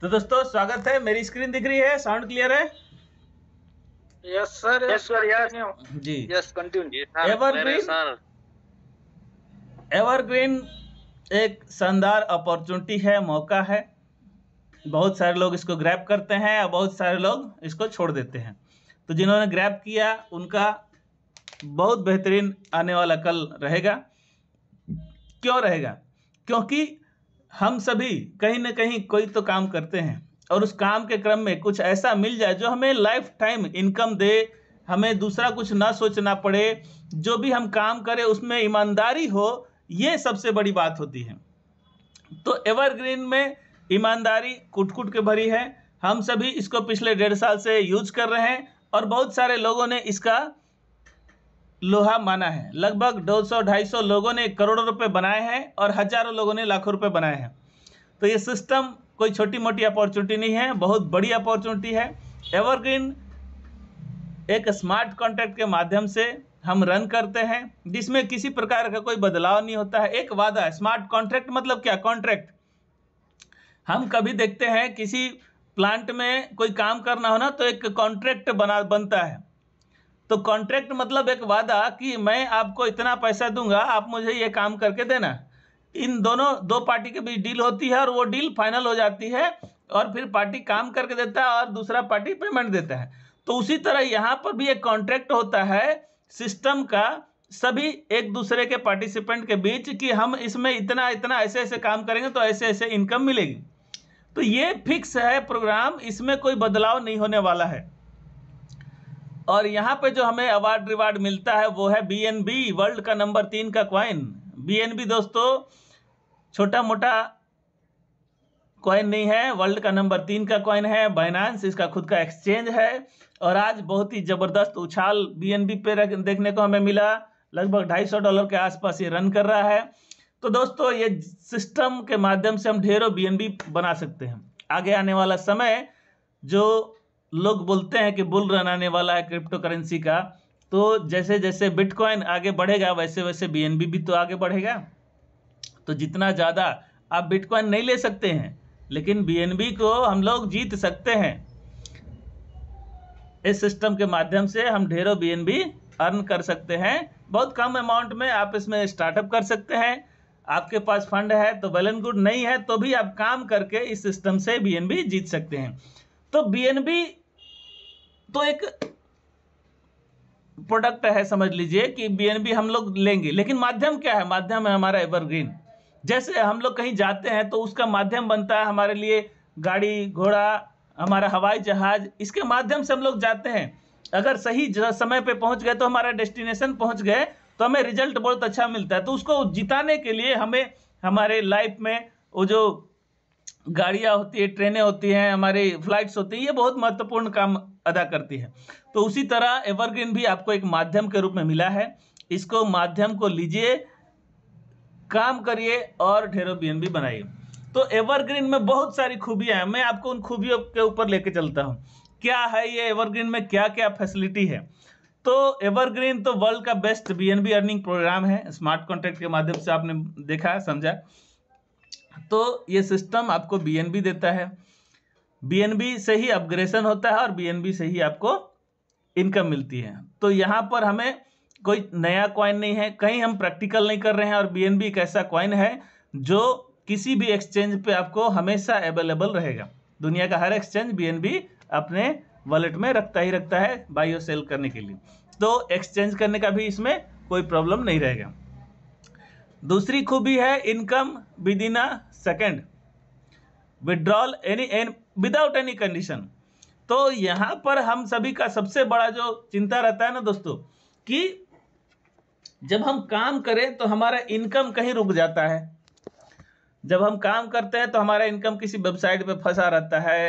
तो दोस्तों स्वागत है मेरी स्क्रीन दिख रही है साउंड क्लियर है yes sir yes sir yes जी यस कंटिन्यू एवरग्रीन एवरग्रीन एक शानदार अपॉर्चुनिटी है मौका है बहुत सारे लोग इसको ग्रैप करते हैं और बहुत सारे लोग इसको छोड़ देते हैं तो जिन्होंने ग्रैप किया उनका बहुत बेहतरीन आने वाला कल रहेगा क्यों रहेगा क्योंकि हम सभी कहीं ना कहीं कोई तो काम करते हैं और उस काम के क्रम में कुछ ऐसा मिल जाए जो हमें लाइफ टाइम इनकम दे हमें दूसरा कुछ ना सोचना पड़े जो भी हम काम करें उसमें ईमानदारी हो ये सबसे बड़ी बात होती है तो एवरग्रीन में ईमानदारी कुट कुट के भरी है हम सभी इसको पिछले डेढ़ साल से यूज कर रहे हैं और बहुत सारे लोगों ने इसका लोहा माना है लगभग दो सौ ढाई सौ लोगों ने करोड़ों रुपए बनाए हैं और हजारों लोगों ने लाखों रुपए बनाए हैं तो ये सिस्टम कोई छोटी मोटी अपॉर्चुनिटी नहीं है बहुत बड़ी अपॉर्चुनिटी है एवरग्रीन एक स्मार्ट कॉन्ट्रैक्ट के माध्यम से हम रन करते हैं जिसमें किसी प्रकार का कोई बदलाव नहीं होता है एक वादा है स्मार्ट कॉन्ट्रैक्ट मतलब क्या कॉन्ट्रैक्ट हम कभी देखते हैं किसी प्लांट में कोई काम करना हो ना तो एक कॉन्ट्रैक्ट बना बनता है तो कॉन्ट्रैक्ट मतलब एक वादा कि मैं आपको इतना पैसा दूंगा आप मुझे ये काम करके देना इन दोनों दो पार्टी के बीच डील होती है और वो डील फाइनल हो जाती है और फिर पार्टी काम करके देता है और दूसरा पार्टी पेमेंट देता है तो उसी तरह यहाँ पर भी एक कॉन्ट्रैक्ट होता है सिस्टम का सभी एक दूसरे के पार्टिसिपेंट के बीच कि हम इसमें इतना इतना ऐसे ऐसे काम करेंगे तो ऐसे ऐसे इनकम मिलेगी तो ये फिक्स है प्रोग्राम इसमें कोई बदलाव नहीं होने वाला है और यहाँ पे जो हमें अवार्ड रिवार्ड मिलता है वो है बी वर्ल्ड का नंबर तीन का कॉइन बी दोस्तों छोटा मोटा कॉइन नहीं है वर्ल्ड का नंबर तीन का कॉइन है बाइनांस इसका खुद का एक्सचेंज है और आज बहुत ही ज़बरदस्त उछाल बी पे देखने को हमें मिला लगभग ढाई सौ डॉलर के आसपास ये रन कर रहा है तो दोस्तों ये सिस्टम के माध्यम से हम ढेरों बी बना सकते हैं आगे आने वाला समय जो लोग बोलते हैं कि बुल रन आने वाला है क्रिप्टो करेंसी का तो जैसे जैसे बिटकॉइन आगे बढ़ेगा वैसे वैसे बीएनबी भी तो आगे बढ़ेगा तो जितना ज़्यादा आप बिटकॉइन नहीं ले सकते हैं लेकिन बीएनबी को हम लोग जीत सकते हैं इस सिस्टम के माध्यम से हम ढेरों बीएनबी अर्न कर सकते हैं बहुत कम अमाउंट में आप इसमें स्टार्टअप कर सकते हैं आपके पास फंड है तो वेल एंड गुड नहीं है तो भी आप काम करके इस सिस्टम से बीएनबी जीत सकते हैं तो बीएनबी तो एक प्रोडक्ट है समझ लीजिए कि बीएनबी हम लोग लेंगे लेकिन माध्यम क्या है माध्यम है हमारा एवरग्रीन जैसे हम लोग कहीं जाते हैं तो उसका माध्यम बनता है हमारे लिए गाड़ी घोड़ा हमारा हवाई जहाज इसके माध्यम से हम लोग जाते हैं अगर सही समय पे पहुंच गए तो हमारा डेस्टिनेशन पहुंच गए तो हमें रिजल्ट बहुत अच्छा मिलता है तो उसको जिताने के लिए हमें हमारे लाइफ में वो जो गाड़ियाँ होती है ट्रेनें होती हैं हमारी फ्लाइट्स होती है ये बहुत महत्वपूर्ण काम अदा करती है तो उसी तरह एवरग्रीन भी आपको एक माध्यम के रूप में मिला है इसको माध्यम को लीजिए काम करिए और ढेरों बी बनाइए तो एवरग्रीन में बहुत सारी खूबियाँ हैं मैं आपको उन खूबियों के ऊपर लेके चलता हूँ क्या है ये एवरग्रीन में क्या क्या फैसिलिटी है तो एवरग्रीन तो वर्ल्ड का बेस्ट बी अर्निंग प्रोग्राम है स्मार्ट कॉन्ट्रैक्ट के माध्यम से आपने देखा समझा तो ये सिस्टम आपको बी देता है बी से ही अपग्रेशन होता है और बी से ही आपको इनकम मिलती है तो यहाँ पर हमें कोई नया कॉइन नहीं है कहीं हम प्रैक्टिकल नहीं कर रहे हैं और बी एक ऐसा कॉइन है जो किसी भी एक्सचेंज पे आपको हमेशा अवेलेबल रहेगा दुनिया का हर एक्सचेंज बी अपने वॉलेट में रखता ही रखता है बाई और सेल करने के लिए तो एक्सचेंज करने का भी इसमें कोई प्रॉब्लम नहीं रहेगा दूसरी खूबी है income within a second withdrawal any an without any condition तो यहाँ पर हम सभी का सबसे बड़ा जो चिंता रहता है ना दोस्तों कि जब हम काम करें तो हमारा इनकम कहीं रुक जाता है जब हम काम करते हैं तो हमारा इनकम किसी वेबसाइट पे फंसा रहता है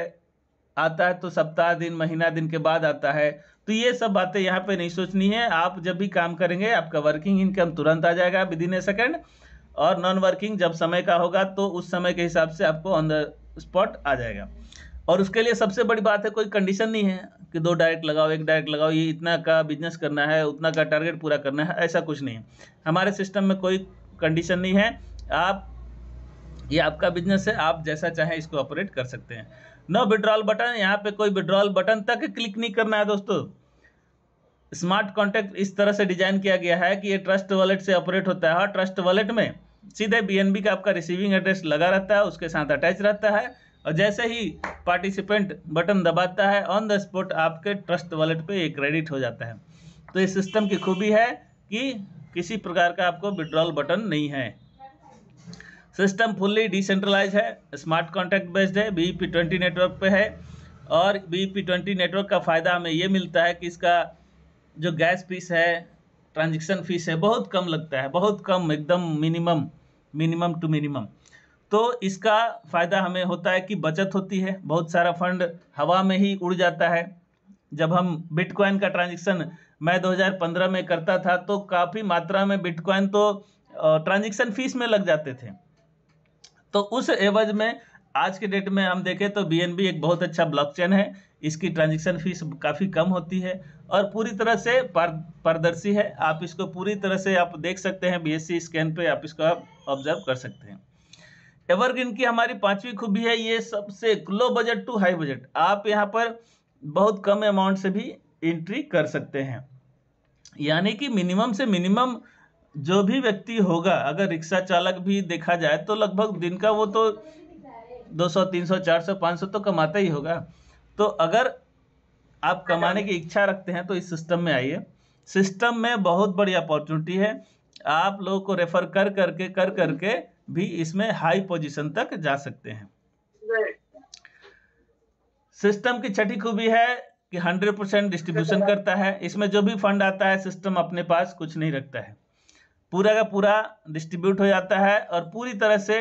आता है तो सप्ताह दिन महीना दिन के बाद आता है तो ये सब बातें यहाँ पे नहीं सोचनी है आप जब भी काम करेंगे आपका वर्किंग इनकम तुरंत आ जाएगा विद इन ए सेकेंड और नॉन वर्किंग जब समय का होगा तो उस समय के हिसाब से आपको ऑन द स्पॉट आ जाएगा और उसके लिए सबसे बड़ी बात है कोई कंडीशन नहीं है कि दो डायरेक्ट लगाओ एक डायरेक्ट लगाओ ये इतना का बिजनेस करना है उतना का टारगेट पूरा करना है ऐसा कुछ नहीं है हमारे सिस्टम में कोई कंडीशन नहीं है आप ये आपका बिजनेस है आप जैसा चाहें इसको ऑपरेट कर सकते हैं नो विड्रॉल बटन यहाँ पे कोई विड्रॉल बटन तक क्लिक नहीं करना है दोस्तों स्मार्ट कॉन्टैक्ट इस तरह से डिजाइन किया गया है कि ये ट्रस्ट वॉलेट से ऑपरेट होता है ट्रस्ट हाँ, वॉलेट में सीधे बीएनबी का आपका रिसीविंग एड्रेस लगा रहता है उसके साथ अटैच रहता है और जैसे ही पार्टिसिपेंट बटन दबाता है ऑन द स्पॉट आपके ट्रस्ट वॉलेट पे ये क्रेडिट हो जाता है तो इस सिस्टम की खूबी है कि किसी प्रकार का आपको विड्रॉल बटन नहीं है सिस्टम फुल्ली डिसेंट्रलाइज है स्मार्ट कॉन्ट्रैक्ट बेस्ड है बी पी ट्वेंटी नेटवर्क पे है और बी पी ट्वेंटी नेटवर्क का फ़ायदा हमें ये मिलता है कि इसका जो गैस फीस है ट्रांजेक्शन फीस है बहुत कम लगता है बहुत कम एकदम मिनिमम मिनिमम टू मिनिमम तो इसका फ़ायदा हमें होता है कि बचत होती है बहुत सारा फंड हवा में ही उड़ जाता है जब हम बिटकॉइन का ट्रांजेक्शन मैं 2015 में करता था तो काफ़ी मात्रा में बिटकॉइन तो ट्रांजेक्शन फीस में लग जाते थे तो उस एवज में आज के डेट में हम देखें तो बी एक बहुत अच्छा ब्लॉकचेन है इसकी ट्रांजेक्शन फीस काफ़ी कम होती है और पूरी तरह से पारदर्शी है आप इसको पूरी तरह से आप देख सकते हैं बी स्कैन पे आप इसको आप ऑब्जर्व कर सकते हैं एवरग्रीन की हमारी पांचवी खूबी है ये सबसे low budget to high budget आप यहाँ पर बहुत कम अमाउंट से भी एंट्री कर सकते हैं यानी कि मिनिमम से मिनिमम जो भी व्यक्ति होगा अगर रिक्शा चालक भी देखा जाए तो लगभग दिन का वो तो 200 300 400 500 तो कमाता ही होगा तो अगर आप कमाने की इच्छा रखते हैं तो इस सिस्टम में आइए सिस्टम में बहुत बड़ी अपॉर्चुनिटी है आप लोगों को रेफर कर करके कर करके भी इसमें हाई पोजीशन तक जा सकते हैं सिस्टम की छठी खूबी है कि 100 परसेंट डिस्ट्रीब्यूशन करता है इसमें जो भी फंड आता है सिस्टम अपने पास कुछ नहीं रखता है पूरा का पूरा डिस्ट्रीब्यूट हो जाता है और पूरी तरह से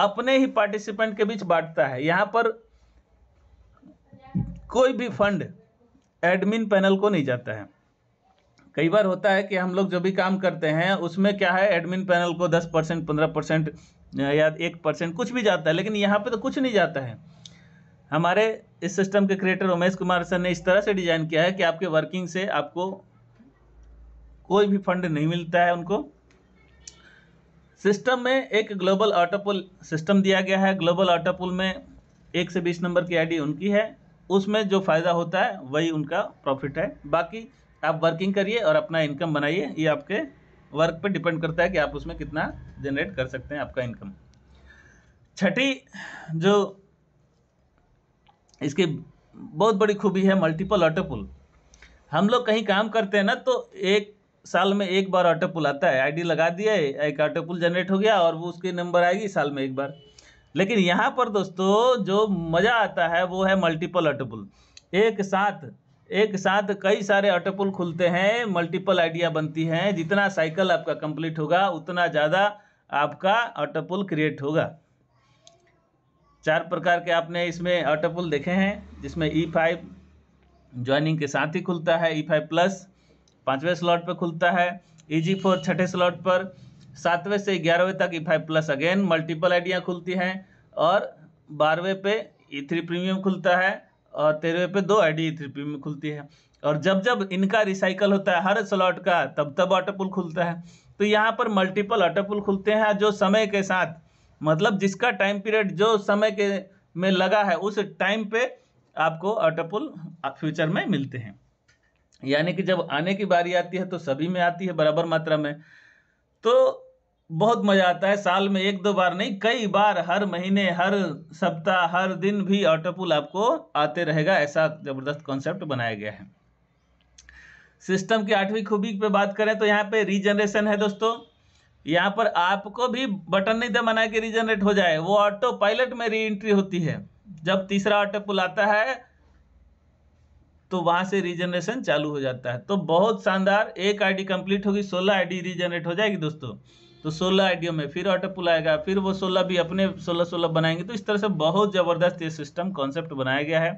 अपने ही पार्टिसिपेंट के बीच बांटता है यहाँ पर कोई भी फंड एडमिन पैनल को नहीं जाता है कई बार होता है कि हम लोग जो भी काम करते हैं उसमें क्या है एडमिन पैनल को दस परसेंट पंद्रह परसेंट या एक परसेंट कुछ भी जाता है लेकिन यहाँ पे तो कुछ नहीं जाता है हमारे इस सिस्टम के क्रिएटर उमेश कुमार सर ने इस तरह से डिज़ाइन किया है कि आपके वर्किंग से आपको कोई भी फंड नहीं मिलता है उनको सिस्टम में एक ग्लोबल ऑटोपुल सिस्टम दिया गया है ग्लोबल ऑटोपुल में एक से बीस नंबर की आईडी उनकी है उसमें जो फ़ायदा होता है वही उनका प्रॉफिट है बाकी आप वर्किंग करिए और अपना इनकम बनाइए ये आपके वर्क पे डिपेंड करता है कि आप उसमें कितना जनरेट कर सकते हैं आपका इनकम छठी जो इसकी बहुत बड़ी खूबी है मल्टीपल ऑटोपुल हम लोग कहीं काम करते हैं ना तो एक साल में एक बार ऑटो पुल आता है आईडी लगा दिया है एक ऑटो पुल जनरेट हो गया और वो उसकी नंबर आएगी साल में एक बार लेकिन यहाँ पर दोस्तों जो मज़ा आता है वो है मल्टीपल ऑटो पुल एक साथ एक साथ कई सारे ऑटो पुल खुलते हैं मल्टीपल आइडिया बनती हैं जितना साइकिल आपका कंप्लीट होगा उतना ज़्यादा आपका ऑटो पुल क्रिएट होगा चार प्रकार के आपने इसमें ऑटो पुल देखे हैं जिसमें ई फाइव ज्वाइनिंग के साथ ही खुलता है ई फाइव प्लस पांचवें स्लॉट पर खुलता है ई फोर छठे स्लॉट पर सातवें से ग्यारहवें तक E five plus again multiple आइडियाँ खुलती हैं और बारहवें पे ई थ्री प्रीमियम खुलता है और तेरहवें पे दो आईडी ई थ्री प्रीमियम खुलती है और जब जब इनका रिसाइकल होता है हर स्लॉट का तब तब ऑटोपुल खुलता है तो यहाँ पर मल्टीपल ऑटोपुल खुलते हैं जो समय के साथ मतलब जिसका टाइम पीरियड जो समय के में लगा है उस टाइम पर आपको ऑटोपुल फ्यूचर में मिलते हैं यानी कि जब आने की बारी आती है तो सभी में आती है बराबर मात्रा में तो बहुत मज़ा आता है साल में एक दो बार नहीं कई बार हर महीने हर सप्ताह हर दिन भी ऑटोपुल आपको आते रहेगा ऐसा ज़बरदस्त कॉन्सेप्ट बनाया गया है सिस्टम की आठवीं खूबी पे बात करें तो यहाँ पे रीजनरेशन है दोस्तों यहाँ पर आपको भी बटन नहीं दबाना कि रीजनरेट हो जाए वो ऑटो पायलट में री एंट्री होती है जब तीसरा ऑटोपुल आता है तो वहां से रिजनरेशन चालू हो जाता है तो बहुत शानदार एक आईडी कंप्लीट होगी सोलह आईडी रीजनरेट हो जाएगी दोस्तों तो सोलह आईडियो में फिर ऑटो पुल आएगा फिर वो सोलह भी अपने सोलह सोलह बनाएंगे तो इस तरह से बहुत ज़बरदस्त ये सिस्टम कॉन्सेप्ट बनाया गया है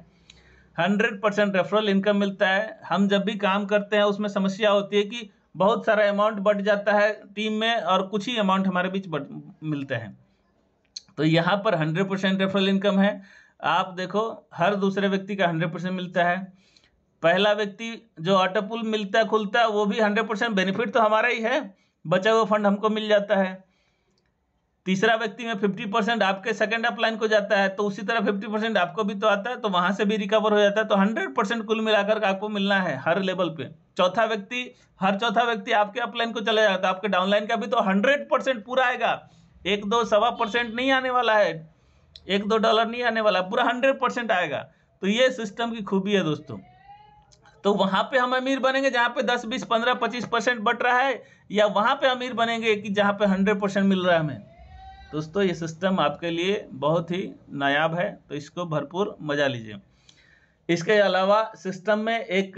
हंड्रेड परसेंट रेफरल इनकम मिलता है हम जब भी काम करते हैं उसमें समस्या होती है कि बहुत सारा अमाउंट बढ़ जाता है टीम में और कुछ ही अमाउंट हमारे बीच बट मिलते हैं तो यहाँ पर हंड्रेड परसेंट रेफरल इनकम है आप देखो हर दूसरे व्यक्ति का हंड्रेड परसेंट मिलता है पहला व्यक्ति जो ऑटो पुल मिलता खुलता है वो भी हंड्रेड परसेंट बेनिफिट तो हमारा ही है बचा हुआ फंड हमको मिल जाता है तीसरा व्यक्ति में फिफ्टी परसेंट आपके सेकेंड अप लाइन को जाता है तो उसी तरह फिफ्टी परसेंट आपको भी तो आता है तो वहाँ से भी रिकवर हो जाता है तो हंड्रेड परसेंट कुल मिलाकर आपको मिलना है हर लेवल पे चौथा व्यक्ति हर चौथा व्यक्ति आपके अपलाइन को चला जाता है आपके डाउनलाइन का भी तो हंड्रेड परसेंट पूरा आएगा एक दो सवा परसेंट नहीं आने वाला है एक दो डॉलर नहीं आने वाला पूरा हंड्रेड परसेंट आएगा तो ये सिस्टम की खूबी है दोस्तों तो वहां पे हम अमीर बनेंगे जहां पे 10 20 15 25 परसेंट बट रहा है या वहां पे अमीर बनेंगे कि जहां पे 100 परसेंट मिल रहा है हमें दोस्तों ये सिस्टम आपके लिए बहुत ही नायाब है तो इसको भरपूर मजा लीजिए इसके अलावा सिस्टम में एक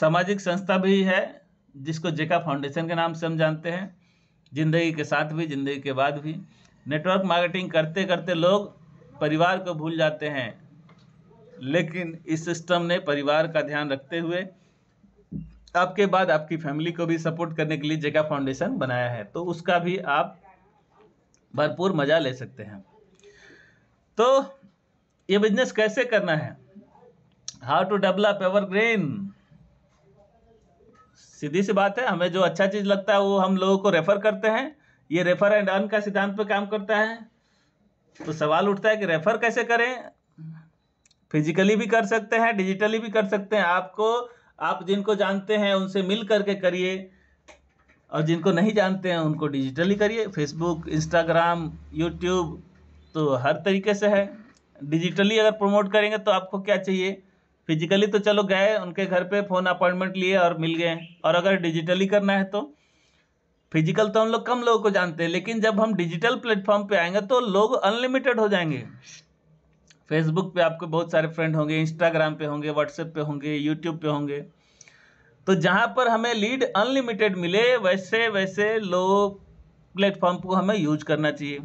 सामाजिक संस्था भी है जिसको जेका फाउंडेशन के नाम से हम जानते हैं ज़िंदगी के साथ भी ज़िंदगी के बाद भी नेटवर्क मार्केटिंग करते करते लोग परिवार को भूल जाते हैं लेकिन इस सिस्टम ने परिवार का ध्यान रखते हुए आपके बाद आपकी फैमिली को भी सपोर्ट करने के लिए जगह फाउंडेशन बनाया है तो उसका भी आप भरपूर मज़ा ले सकते हैं तो ये बिजनेस कैसे करना है how to develop Evergreen सीधी सी बात है हमें जो अच्छा चीज़ लगता है वो हम लोगों को रेफर करते हैं ये रेफर एंड अर्न का सिद्धांत पर काम करता है तो सवाल उठता है कि रेफर कैसे करें फिजिकली भी कर सकते हैं डिजिटली भी कर सकते हैं आपको आप जिनको जानते हैं उनसे मिल करके करिए और जिनको नहीं जानते हैं उनको डिजिटली करिए फेसबुक इंस्टाग्राम यूट्यूब तो हर तरीके से है डिजिटली अगर प्रमोट करेंगे तो आपको क्या चाहिए फिजिकली तो चलो गए उनके घर पे फ़ोन अपॉइंटमेंट लिए और मिल गए और अगर डिजिटली करना है तो फिजिकल तो हम लोग कम लोगों को जानते हैं लेकिन जब हम डिजिटल प्लेटफॉर्म पे आएंगे तो लोग अनलिमिटेड हो जाएंगे फेसबुक पे आपके बहुत सारे फ्रेंड होंगे इंस्टाग्राम पे होंगे व्हाट्सएप पे होंगे यूट्यूब पे होंगे तो जहाँ पर हमें लीड अनलिमिटेड मिले वैसे वैसे लोग प्लेटफॉर्म को हमें यूज करना चाहिए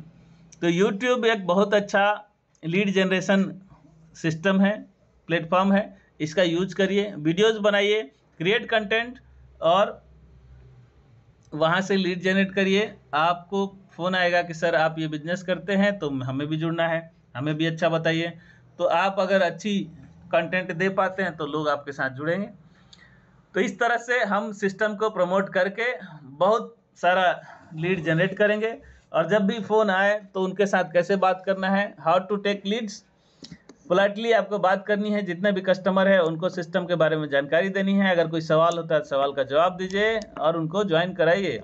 तो यूट्यूब एक बहुत अच्छा लीड जनरेशन सिस्टम है प्लेटफॉर्म है इसका यूज करिए वीडियोज़ बनाइए क्रिएट कंटेंट और वहाँ से लीड जनरेट करिए आपको फ़ोन आएगा कि सर आप ये बिजनेस करते हैं तो हमें भी जुड़ना है हमें भी अच्छा बताइए तो आप अगर अच्छी कंटेंट दे पाते हैं तो लोग आपके साथ जुड़ेंगे तो इस तरह से हम सिस्टम को प्रमोट करके बहुत सारा लीड जनरेट करेंगे और जब भी फ़ोन आए तो उनके साथ कैसे बात करना है how to take leads politely आपको बात करनी है जितने भी कस्टमर है उनको सिस्टम के बारे में जानकारी देनी है अगर कोई सवाल होता है तो सवाल का जवाब दीजिए और उनको ज्वाइन कराइए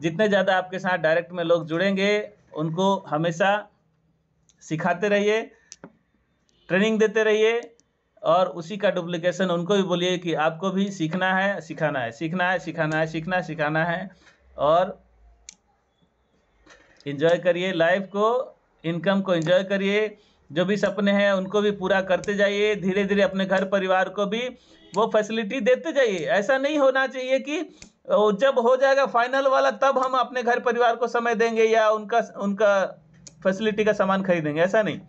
जितने ज़्यादा आपके साथ डायरेक्ट में लोग जुड़ेंगे उनको हमेशा सिखाते रहिए ट्रेनिंग देते रहिए और उसी का डुप्लीकेशन उनको भी बोलिए कि आपको भी सीखना है सिखाना है सीखना है सिखाना है सीखना सिखाना है और इन्जॉय करिए लाइफ को इनकम को इन्जॉय करिए जो भी सपने हैं उनको भी पूरा करते जाइए धीरे धीरे अपने घर परिवार को भी वो फैसिलिटी देते जाइए ऐसा नहीं होना चाहिए कि जब हो जाएगा फाइनल वाला तब हम अपने घर परिवार को समय देंगे या उनका उनका फैसिलिटी का सामान खरीदेंगे ऐसा नहीं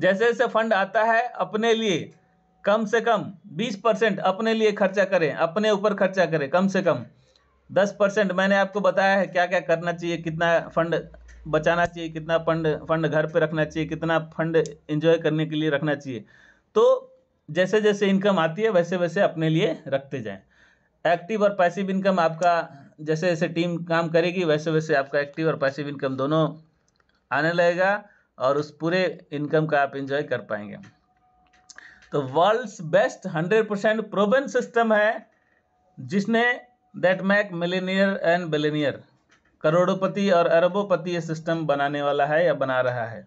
जैसे जैसे फंड आता है अपने लिए कम से कम बीस परसेंट अपने लिए खर्चा करें अपने ऊपर खर्चा करें कम से कम दस परसेंट मैंने आपको बताया है क्या क्या करना चाहिए कितना फंड बचाना चाहिए कितना फंड फंड घर पे रखना चाहिए कितना फंड एंजॉय करने के लिए रखना चाहिए तो जैसे जैसे इनकम आती है वैसे वैसे अपने लिए रखते जाए एक्टिव और पैसिव इनकम आपका जैसे जैसे टीम काम करेगी वैसे वैसे आपका एक्टिव और पैसिव इनकम दोनों आने लगेगा और उस पूरे इनकम का आप इंजॉय कर पाएंगे तो world's best hundred percent proven system है जिसने that make millionaire and billionaire करोड़ोपति और अरबोपति ये सिस्टम बनाने वाला है या बना रहा है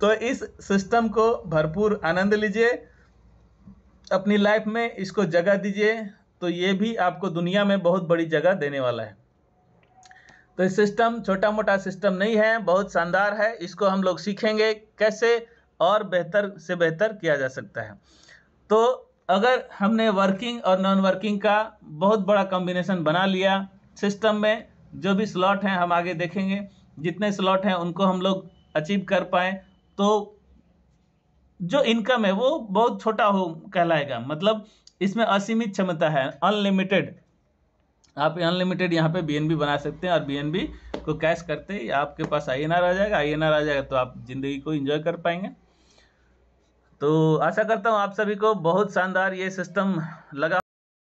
तो इस सिस्टम को भरपूर आनंद लीजिए अपनी लाइफ में इसको जगह दीजिए तो ये भी आपको दुनिया में बहुत बड़ी जगह देने वाला है तो सिस्टम छोटा मोटा सिस्टम नहीं है बहुत शानदार है इसको हम लोग सीखेंगे कैसे और बेहतर से बेहतर किया जा सकता है तो अगर हमने वर्किंग और नॉन वर्किंग का बहुत बड़ा कॉम्बिनेशन बना लिया सिस्टम में जो भी स्लॉट हैं हम आगे देखेंगे जितने स्लॉट हैं उनको हम लोग अचीव कर पाए तो जो इनकम है वो बहुत छोटा हो कहलाएगा मतलब इसमें असीमित क्षमता है अनलिमिटेड आप अनलिमिटेड यहाँ पे बी बना सकते हैं और बी को कैश करते ही आपके पास आई आ जाएगा आई आ जाएगा तो आप ज़िंदगी को एंजॉय कर पाएंगे तो आशा करता हूँ आप सभी को बहुत शानदार ये सिस्टम लगा